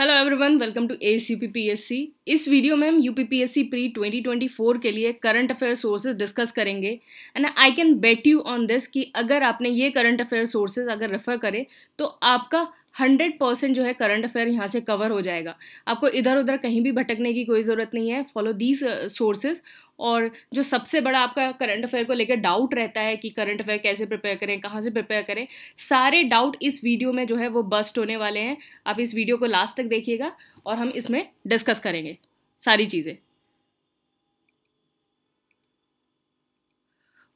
Hello everyone welcome to S UPPSC इस video में हम यूपीपीएससी प्री 2024 के लिए करंट अफेयर सोर्सेज डिस्कस करेंगे and I can bet you on this कि अगर आपने ये करंट अफेयर सोर्सेज अगर रेफर करें तो आपका हंड्रेड परसेंट जो है करंट अफेयर यहाँ से कवर हो जाएगा आपको इधर उधर कहीं भी भटकने की कोई ज़रूरत नहीं है फॉलो दीज सोर्सेज और जो सबसे बड़ा आपका करंट अफेयर को लेकर डाउट रहता है कि करंट अफेयर कैसे प्रिपेयर करें कहाँ से प्रिपेयर करें सारे डाउट इस वीडियो में जो है वो बस्ट होने वाले हैं आप इस वीडियो को लास्ट तक देखिएगा और हम इसमें डिस्कस करेंगे सारी चीज़ें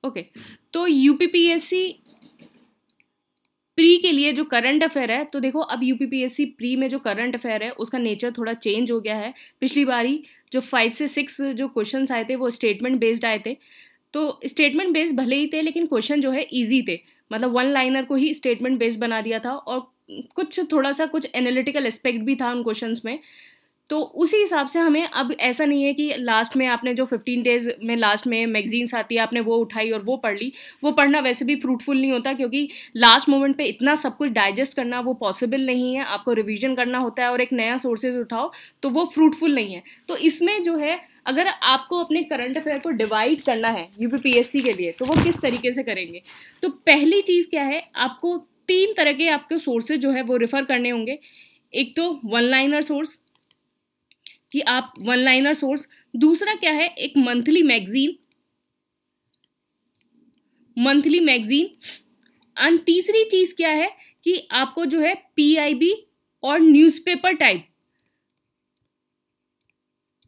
ओके okay. तो U P S C pre के लिए जो करंट अफेयर है तो देखो अब यूपीपीएससी प्री में जो करंट अफेयर है उसका नेचर थोड़ा चेंज हो गया है पिछली बारी जो फाइव से सिक्स जो क्वेश्चंस आए थे वो स्टेटमेंट बेस्ड आए थे तो स्टेटमेंट बेस्ड भले ही थे लेकिन क्वेश्चन जो है ईजी थे मतलब वन लाइनर को ही स्टेटमेंट बेस्ड बना दिया था और कुछ थोड़ा सा कुछ एनालिटिकल एस्पेक्ट भी था उन क्वेश्चंस में तो उसी हिसाब से हमें अब ऐसा नहीं है कि लास्ट में आपने जो फिफ्टीन डेज में लास्ट में मैगजीन्स आती है आपने वो उठाई और वो पढ़ ली वो पढ़ना वैसे भी फ्रूटफुल नहीं होता क्योंकि लास्ट मोमेंट पे इतना सब कुछ डाइजेस्ट करना वो पॉसिबल नहीं है आपको रिविजन करना होता है और एक नया सोर्सेज उठाओ तो वो फ्रूटफुल नहीं है तो इसमें जो है अगर आपको अपने करंट अफेयर को डिवाइड करना है यू के लिए तो वो किस तरीके से करेंगे तो पहली चीज़ क्या है आपको तीन तरह के आपके सोर्सेज जो है वो रेफ़र करने होंगे एक तो वन लाइनर सोर्स कि आप वन लाइनर सोर्स दूसरा क्या है एक monthly magazine monthly magazine and तीसरी चीज क्या है कि आपको जो है पीआईबी और न्यूज़पेपर टाइप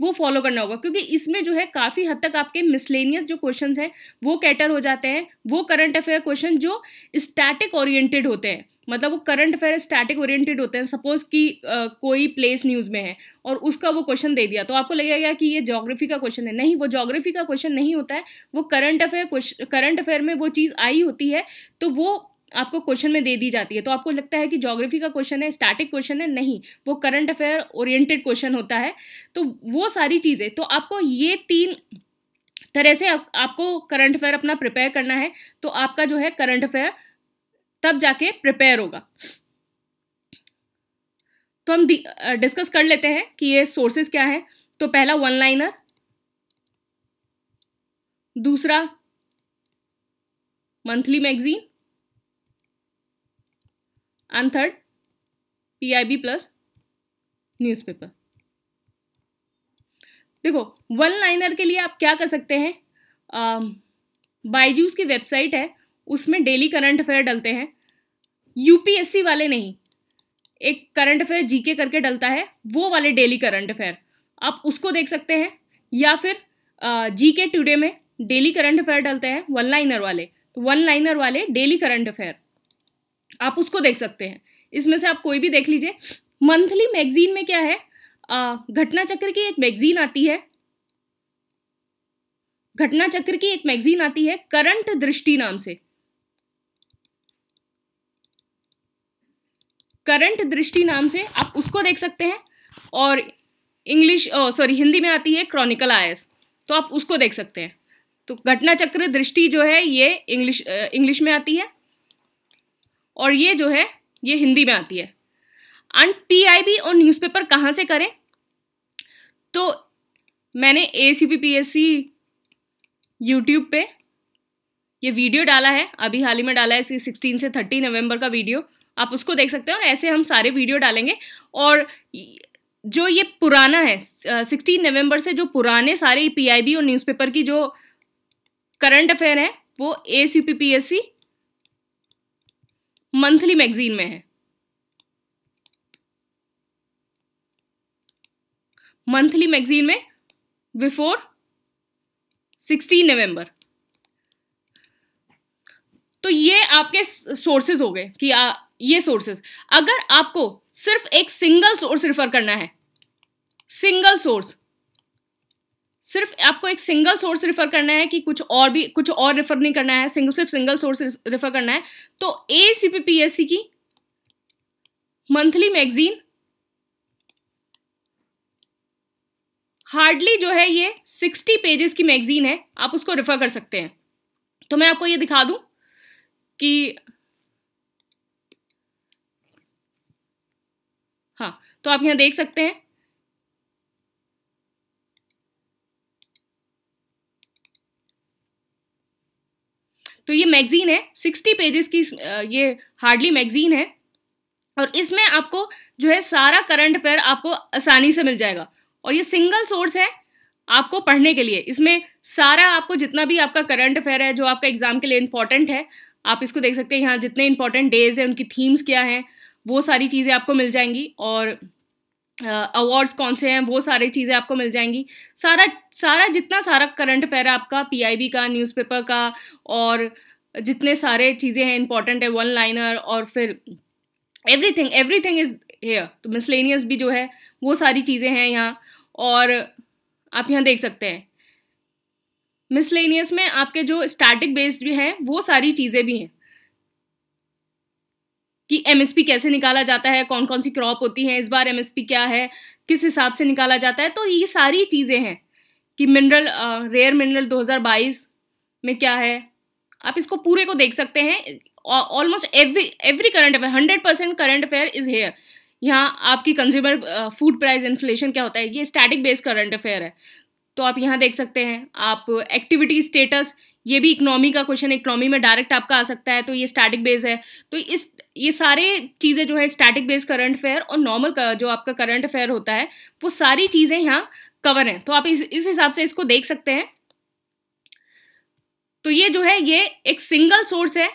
वो फॉलो करना होगा क्योंकि इसमें जो है काफ़ी हद तक आपके मिसलेनियस जो क्वेश्चन हैं वो कैटर हो जाते हैं वो करंट अफेयर क्वेश्चन जो स्टैटिक ओरिएंटेड होते हैं मतलब वो करंट अफेयर स्टैटिक ओरिएंटेड होते हैं सपोज कि कोई प्लेस न्यूज़ में है और उसका वो क्वेश्चन दे दिया तो आपको लगेगा कि ये जोग्राफी का क्वेश्चन है नहीं वो जोग्राफी का क्वेश्चन नहीं होता है वो करंट अफेयर करंट अफेयर में वो चीज़ आई होती है तो वो आपको क्वेश्चन में दे दी जाती है तो आपको लगता है कि जोग्राफी का क्वेश्चन है स्टैटिक क्वेश्चन है नहीं वो करंट अफेयर ओरिएंटेड क्वेश्चन होता है तो वो सारी चीज़ें तो आपको ये तीन तरह से आप, आपको करंट अफेयर अपना प्रिपेयर करना है तो आपका जो है करंट अफेयर तब जाके प्रिपेयर होगा तो हम डिस्कस कर लेते हैं कि ये सोर्सेस क्या है तो पहला वन लाइनर दूसरा monthly magazine and third PIB plus newspaper देखो वन लाइनर के लिए आप क्या कर सकते हैं बायजूस की वेबसाइट है उसमें डेली करंट अफेयर डलते हैं यूपीएससी वाले नहीं एक करंट अफेयर जीके करके डलता है वो वाले डेली करंट अफेयर आप उसको देख सकते हैं या फिर जी के टूडे में डेली करंट अफेयर डलते हैं वन लाइनर वाले तो वन लाइनर वाले डेली करंट अफेयर आप उसको देख सकते हैं इसमें से आप कोई भी देख लीजिए मंथली मैगजीन में क्या है घटना चक्र की एक मैगजीन आती है घटना चक्र की एक मैगजीन आती है करंट दृष्टि नाम से करंट दृष्टि नाम से आप उसको देख सकते हैं और इंग्लिश सॉरी हिंदी में आती है क्रॉनिकल आयस तो आप उसको देख सकते हैं तो घटना चक्र दृष्टि जो है ये इंग्लिश इंग्लिश में आती है और ये जो है ये हिंदी में आती है एंड पीआईबी और न्यूज़पेपर कहाँ से करें तो मैंने A C P P S C YouTube पे ये वीडियो डाला है अभी हाल ही में डाला है सिक्सटीन से थर्टी नवम्बर का वीडियो आप उसको देख सकते हैं और ऐसे हम सारे वीडियो डालेंगे और जो ये पुराना है सिक्सटीन नवंबर से जो पुराने सारे पीआईबी और न्यूज़पेपर की जो करंट अफेयर है वो A P P S C monthly magazine में है मंथली मैगजीन में बिफोर सिक्सटीन नवंबर तो ये आपके सोर्सेज हो गए कि आ, ये सोर्सेस अगर आपको सिर्फ एक सिंगल सोर्स रिफर करना है सिंगल सोर्स सिर्फ आपको एक सिंगल सोर्स रिफर करना है कि कुछ और भी कुछ और रिफर नहीं करना है सिंगल सिर्फ सिंगल सोर्स रिफर करना है तो ए सीपीपीएससी की मंथली मैगजीन हार्डली जो है ये सिक्सटी पेजेस की मैगजीन है आप उसको रिफर कर सकते हैं तो मैं आपको ये दिखा दूं कि हाँ तो आप यहाँ देख सकते हैं तो ये मैगजीन है सिक्सटी पेजेस की ये हार्डली मैगजीन है और इसमें आपको जो है सारा करंट अफेयर आपको आसानी से मिल जाएगा और ये सिंगल सोर्स है आपको पढ़ने के लिए इसमें सारा आपको जितना भी आपका करंट अफेयर है जो आपका एग्ज़ाम के लिए इंपॉर्टेंट है आप इसको देख सकते हैं यहाँ जितने इंपॉर्टेंट डेज हैं उनकी थीम्स क्या हैं वो सारी चीज़ें आपको मिल जाएंगी और अवार्ड्स uh, कौन से हैं वो सारी चीज़ें आपको मिल जाएंगी सारा सारा जितना सारा करंट अफेयर है आपका पीआईबी का न्यूज़पेपर का और जितने सारे चीज़ें हैं इंपॉर्टेंट है वन लाइनर और फिर एवरीथिंग एवरीथिंग इज़ हेयर तो मिसलेनियस भी जो है वो सारी चीज़ें हैं यहाँ और आप यहाँ देख सकते हैं मिसलेनियस में आपके जो स्टैटिक बेस्ड भी हैं वो सारी चीज़ें भी हैं कि एमएसपी कैसे निकाला जाता है कौन कौन सी क्रॉप होती हैं इस बार एमएसपी क्या है किस हिसाब से निकाला जाता है तो ये सारी चीज़ें हैं कि मिनरल रेयर मिनरल 2022 में क्या है आप इसको पूरे को देख सकते हैं almost every every current affair hundred percent current affair is here यहाँ आपकी कंज्यूमर फूड प्राइस इन्फ्लेशन क्या होता है ये स्टैटिक बेस्ड करंट अफेयर है तो आप यहाँ देख सकते हैं आप एक्टिविटी स्टेटस ये भी इकनॉमी का क्वेश्चन इकनॉमी में डायरेक्ट आपका आ सकता है तो ये स्टैटिक बेस है तो इस ये सारे चीज़ें जो है स्टैटिक बेस करंट अफेयर और नॉर्मल जो आपका करंट अफेयर होता है वो सारी चीज़ें यहाँ कवर हैं तो आप इस इस हिसाब से इसको देख सकते हैं तो ये जो है ये एक सिंगल सोर्स है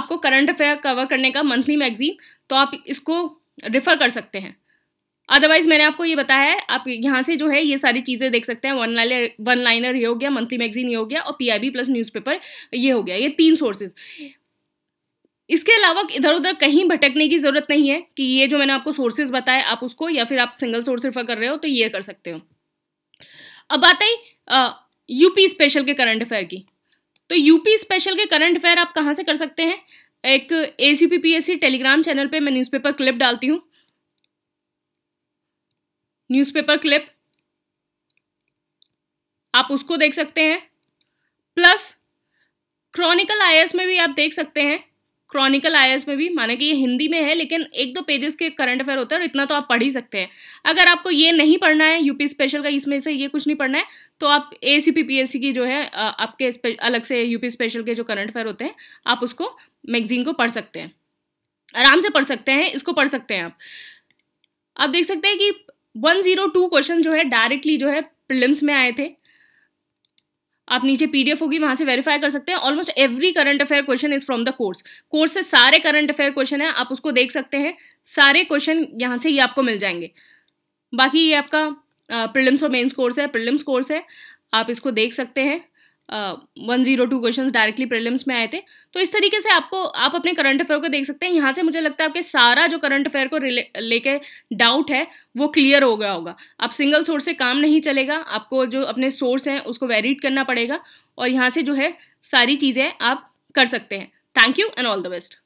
आपको करंट अफेयर कवर करने का मंथली मैगजीन तो आप इसको रेफर कर सकते हैं अदरवाइज मैंने आपको ये बताया है आप यहाँ से जो है ये सारी चीज़ें देख सकते हैं वन लाइनर वन लाइनर ये हो गया मंथली मैगजीन ये हो गया और पीआईबी प्लस न्यूज़पेपर ये हो गया ये तीन सोर्सेज इसके अलावा इधर उधर कहीं भटकने की ज़रूरत नहीं है कि ये जो मैंने आपको सोर्सेज बताए आप उसको या फिर आप सिंगल सोर्स रेफर कर रहे हो तो ये कर सकते हो अब आता आई यूपी स्पेशल के करंट अफेयर की तो यूपी स्पेशल के करंट अफेयर आप कहाँ से कर सकते हैं एक ए सी टेलीग्राम चैनल पे मैं न्यूज़पेपर क्लिप डालती हूँ न्यूज़पेपर क्लिप आप उसको देख सकते हैं प्लस क्रॉनिकल आई में भी आप देख सकते हैं क्रॉनिकल आई में भी माना कि ये हिंदी में है लेकिन एक दो पेजेस के करंट अफेयर होते हैं और इतना तो आप पढ़ ही सकते हैं अगर आपको ये नहीं पढ़ना है यूपी स्पेशल का इसमें से ये कुछ नहीं पढ़ना है तो आप A C P P S C की जो है आपके अलग से यूपी स्पेशल के जो करंट अफेयर होते हैं आप उसको मैगजीन को पढ़ सकते हैं आराम से पढ़ सकते हैं इसको पढ़ सकते हैं आप आप देख सकते हैं कि वन जीरो टू क्वेश्चन जो है डायरेक्टली जो है प्रिलिम्स में आए थे आप नीचे पीडीएफ होगी वहां से वेरीफाई कर सकते हैं almost every current affair question is from the course course से सारे करंट अफेयर क्वेश्चन है आप उसको देख सकते हैं सारे क्वेश्चन यहाँ से ही आपको मिल जाएंगे बाकी ये आपका प्रिलिम्स और मेन्स कोर्स है प्रिलिम्स कोर्स है आप इसको देख सकते हैं one zero two question directly prelims में आए थे तो इस तरीके से आपको आप अपने करंट अफेयर को देख सकते हैं यहाँ से मुझे लगता है आपके सारा जो करंट अफेयर को लेके डाउट है वो क्लियर हो गया होगा आप सिंगल सोर्स से काम नहीं चलेगा आपको जो अपने सोर्स हैं उसको वेरीड करना पड़ेगा और यहाँ से जो है सारी चीज़ें आप कर सकते हैं thank you and all the best